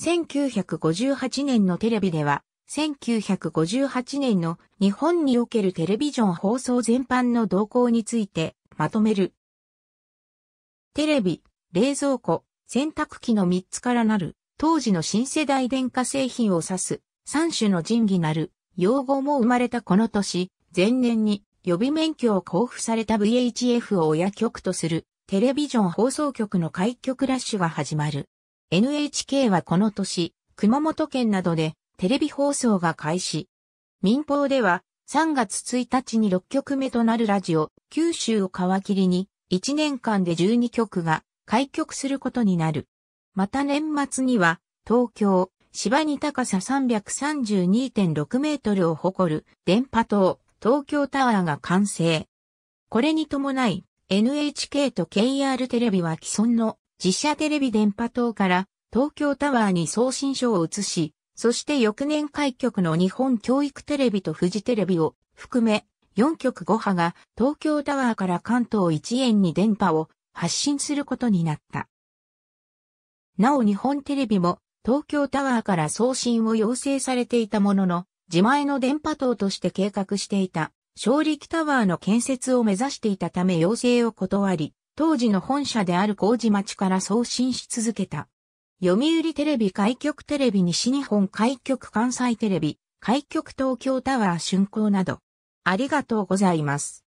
1958年のテレビでは、1958年の日本におけるテレビジョン放送全般の動向についてまとめる。テレビ、冷蔵庫、洗濯機の3つからなる、当時の新世代電化製品を指す、3種の神器なる、用語も生まれたこの年、前年に予備免許を交付された VHF を親局とする、テレビジョン放送局の開局ラッシュが始まる。NHK はこの年、熊本県などでテレビ放送が開始。民放では3月1日に6曲目となるラジオ、九州を皮切りに1年間で12曲が開局することになる。また年末には東京、芝に高さ332.6メートルを誇る電波塔、東京タワーが完成。これに伴い NHK と KR テレビは既存の自社テレビ電波塔から東京タワーに送信書を移し、そして翌年開局の日本教育テレビとフジテレビを含め4局5波が東京タワーから関東一円に電波を発信することになった。なお日本テレビも東京タワーから送信を要請されていたものの、自前の電波塔として計画していた、勝力タワーの建設を目指していたため要請を断り、当時の本社である麹町から送信し続けた。読売テレビ開局テレビ西日本開局関西テレビ、開局東京タワー竣工など。ありがとうございます。